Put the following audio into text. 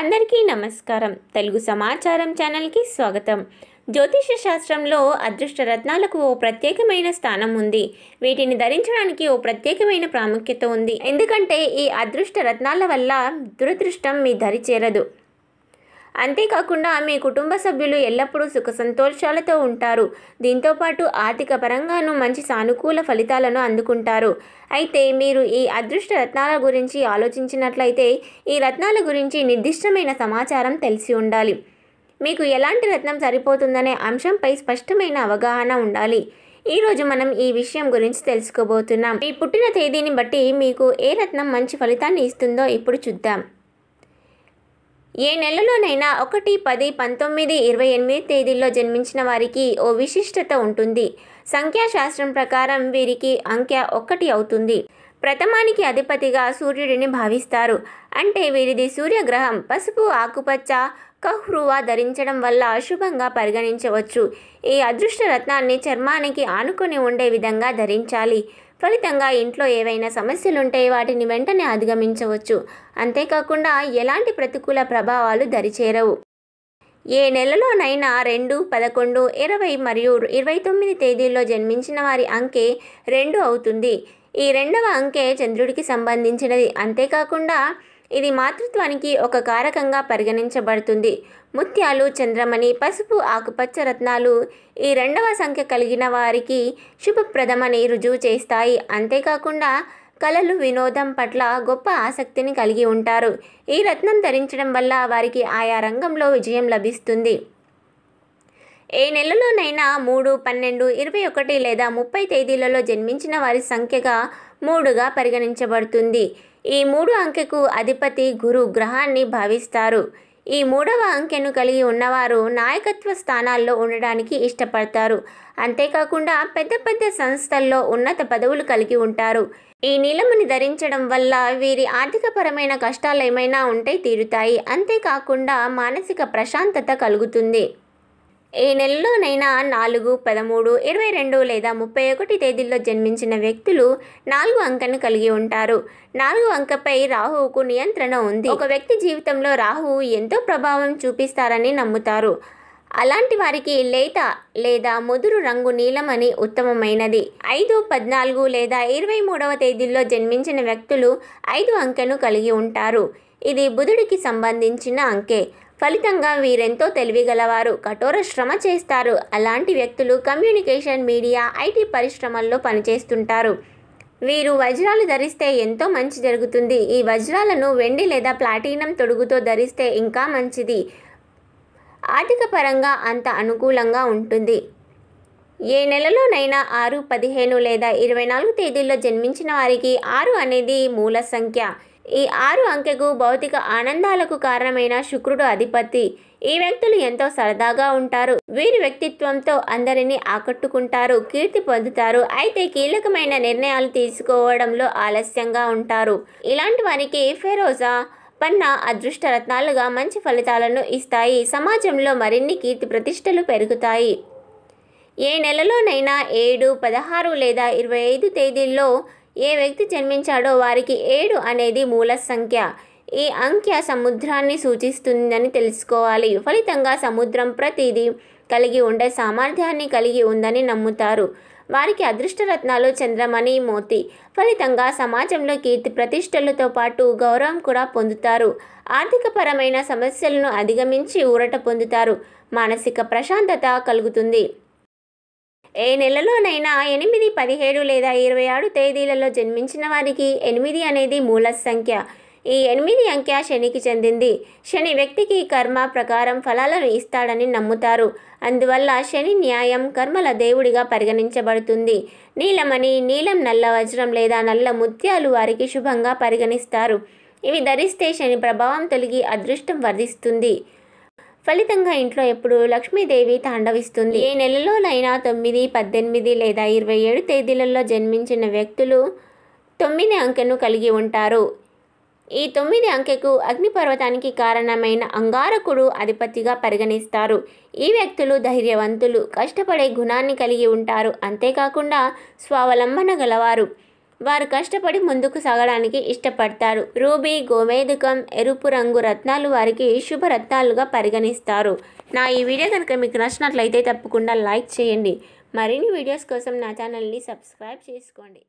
అందరికీ నమస్కారం తెలుగు సమాచారం ఛానల్కి స్వాగతం జ్యోతిష శాస్త్రంలో అదృష్ట రత్నాలకు ఓ ప్రత్యేకమైన స్థానం ఉంది వీటిని ధరించడానికి ఓ ప్రత్యేకమైన ప్రాముఖ్యత ఉంది ఎందుకంటే ఈ అదృష్ట రత్నాల వల్ల దురదృష్టం మీ ధరి చేరదు అంతేకాకుండా మీ కుటుంబ సభ్యులు ఎల్లప్పుడూ సుఖ సంతోషాలతో ఉంటారు దీంతోపాటు ఆర్థిక పరంగానూ మంచి సానుకూల ఫలితాలను అందుకుంటారు అయితే మీరు ఈ అదృష్ట రత్నాల గురించి ఆలోచించినట్లయితే ఈ రత్నాల గురించి నిర్దిష్టమైన సమాచారం తెలిసి ఉండాలి మీకు ఎలాంటి రత్నం సరిపోతుందనే అంశంపై స్పష్టమైన అవగాహన ఉండాలి ఈరోజు మనం ఈ విషయం గురించి తెలుసుకోబోతున్నాం మీ పుట్టిన తేదీని బట్టి మీకు ఏ రత్నం మంచి ఫలితాన్ని ఇస్తుందో ఇప్పుడు చూద్దాం ఏ నెలలోనైనా ఒకటి పది పంతొమ్మిది ఇరవై ఎనిమిది తేదీల్లో జన్మించిన వారికి ఓ విశిష్టత ఉంటుంది సంఖ్యాశాస్త్రం ప్రకారం వీరికి అంకె ఒకటి అవుతుంది ప్రథమానికి అధిపతిగా సూర్యుడిని భావిస్తారు అంటే వీరిది సూర్యగ్రహం పసుపు ఆకుపచ్చ కహ్రువా ధరించడం వల్ల అశుభంగా పరిగణించవచ్చు ఈ అదృష్ట రత్నాన్ని చర్మానికి ఆనుకుని ఉండే విధంగా ధరించాలి ఫలితంగా ఇంట్లో ఏవైనా సమస్యలుంటే వాటిని వెంటనే అధిగమించవచ్చు అంతేకాకుండా ఎలాంటి ప్రతికూల ప్రభావాలు దరిచేరవు ఏ నెలలోనైనా రెండు పదకొండు ఇరవై మరియు ఇరవై తొమ్మిది తేదీల్లో జన్మించిన వారి అంకె రెండు అవుతుంది ఈ రెండవ అంకె చంద్రుడికి సంబంధించినది అంతేకాకుండా ఇది మాతృత్వానికి ఒక కారకంగా పరిగణించబడుతుంది ముత్యాలు చంద్రమణి పసుపు ఆకుపచ్చ రత్నాలు ఈ రెండవ సంఖ్య కలిగిన వారికి శుభప్రదమని రుజువు చేస్తాయి అంతేకాకుండా కళలు వినోదం పట్ల గొప్ప ఆసక్తిని కలిగి ఉంటారు ఈ రత్నం ధరించడం వల్ల వారికి ఆయా రంగంలో విజయం లభిస్తుంది ఏ నెలలోనైనా మూడు పన్నెండు ఇరవై ఒకటి లేదా ముప్పై తేదీలలో జన్మించిన వారి సంఖ్యగా మూడుగా పరిగణించబడుతుంది ఈ మూడు అంకెకు అధిపతి గురు గ్రహాన్ని భావిస్తారు ఈ మూడవ అంకెను కలిగి ఉన్నవారు నాయకత్వ స్థానాల్లో ఉండడానికి ఇష్టపడతారు అంతేకాకుండా పెద్ద పెద్ద సంస్థల్లో ఉన్నత పదవులు కలిగి ఉంటారు ఈ నీలముని ధరించడం వల్ల వీరి ఆర్థికపరమైన కష్టాలు ఏమైనా ఉంటే తీరుతాయి అంతేకాకుండా మానసిక ప్రశాంతత కలుగుతుంది ఏ నెలలోనైనా నాలుగు పదమూడు ఇరవై రెండు లేదా ముప్పై ఒకటి తేదీల్లో జన్మించిన వ్యక్తులు నాలుగు అంకెను కలిగి ఉంటారు నాలుగు అంకెపై రాహువుకు నియంత్రణ ఉంది ఒక వ్యక్తి జీవితంలో రాహువు ఎంతో ప్రభావం చూపిస్తారని నమ్ముతారు అలాంటి వారికి లేత లేదా ముదురు రంగు నీలం అని ఉత్తమమైనది ఐదు పద్నాలుగు లేదా ఇరవై మూడవ తేదీల్లో జన్మించిన వ్యక్తులు ఐదు అంకెను కలిగి ఉంటారు ఇది బుధుడికి సంబంధించిన అంకె ఫలితంగా వీరెంతో తెలివిగలవారు కఠోర శ్రమ చేస్తారు అలాంటి వ్యక్తులు కమ్యూనికేషన్ మీడియా ఐటీ పరిశ్రమల్లో పనిచేస్తుంటారు వీరు వజ్రాలు ధరిస్తే ఎంతో మంచి జరుగుతుంది ఈ వజ్రాలను వెండి లేదా ప్లాటినం తొడుగుతో ధరిస్తే ఇంకా మంచిది ఆర్థిక పరంగా అంత అనుకూలంగా ఉంటుంది ఏ నెలలోనైనా ఆరు పదిహేను లేదా ఇరవై నాలుగు తేదీల్లో జన్మించిన వారికి ఆరు అనేది మూల సంఖ్య ఈ ఆరు అంకెకు భౌతిక ఆనందాలకు కారణమైన శుక్రుడు అధిపతి ఈ వ్యక్తులు ఎంతో సరదాగా ఉంటారు వీరి వ్యక్తిత్వంతో అందరినీ ఆకట్టుకుంటారు కీర్తి పొందుతారు అయితే కీలకమైన నిర్ణయాలు తీసుకోవడంలో ఆలస్యంగా ఉంటారు ఇలాంటి వారికి ఫెరోజా పన్న అదృష్ట రత్నాలుగా మంచి ఫలితాలను ఇస్తాయి సమాజంలో మరిన్ని కీర్తి ప్రతిష్టలు పెరుగుతాయి ఏ నెలలోనైనా ఏడు పదహారు లేదా ఇరవై ఐదు తేదీల్లో ఏ వ్యక్తి జన్మించాడో వారికి ఏడు అనేది మూల సంఖ్య ఈ అంక్య సముద్రాన్ని సూచిస్తుందని తెలుసుకోవాలి ఫలితంగా సముద్రం ప్రతిదీ కలిగి ఉండే సామర్థ్యాన్ని కలిగి ఉందని నమ్ముతారు వారికి అదృష్టరత్నాలు చంద్రమణి మోతి ఫలితంగా సమాజంలో కీర్తి ప్రతిష్టలతో పాటు గౌరవం కూడా పొందుతారు ఆర్థికపరమైన సమస్యలను అధిగమించి ఊరట పొందుతారు మానసిక ప్రశాంతత కలుగుతుంది ఏ నెలలోనైనా ఎనిమిది పదిహేడు లేదా ఇరవై ఆరు తేదీలలో జన్మించిన వారికి ఎనిమిది అనేది మూల సంఖ్య ఈ ఎనిమిది అంకె శనికి చెందింది శని వ్యక్తికి కర్మ ప్రకారం ఫలాలను ఇస్తాడని నమ్ముతారు అందువల్ల శని న్యాయం కర్మల దేవుడిగా పరిగణించబడుతుంది నీలమణి నీలం నల్ల వజ్రం లేదా నల్ల ముత్యాలు వారికి శుభంగా పరిగణిస్తారు ఇవి ధరిస్తే శని ప్రభావం తొలగి అదృష్టం వర్ధిస్తుంది ఫలితంగా ఇంట్లో ఎప్పుడు లక్ష్మీదేవి తాండవిస్తుంది ఏ నెలలోనైనా తొమ్మిది పద్దెనిమిది లేదా ఇరవై ఏడు తేదీలలో జన్మించిన వ్యక్తులు తొమ్మిది అంకెను కలిగి ఉంటారు ఈ తొమ్మిది అంకెకు అగ్నిపర్వతానికి కారణమైన అంగారకుడు అధిపతిగా పరిగణిస్తారు ఈ వ్యక్తులు ధైర్యవంతులు కష్టపడే గుణాన్ని కలిగి ఉంటారు అంతేకాకుండా స్వావలంబన గలవారు వారు కష్టపడి ముందుకు సాగడానికి ఇష్టపడతారు రూబీ గోమేధకం ఎరుపు రంగు రత్నాలు వారికి శుభరత్నాలుగా పరిగణిస్తారు నా ఈ వీడియో కనుక మీకు నచ్చినట్లయితే తప్పకుండా లైక్ చేయండి మరిన్ని వీడియోస్ కోసం నా ఛానల్ని సబ్స్క్రైబ్ చేసుకోండి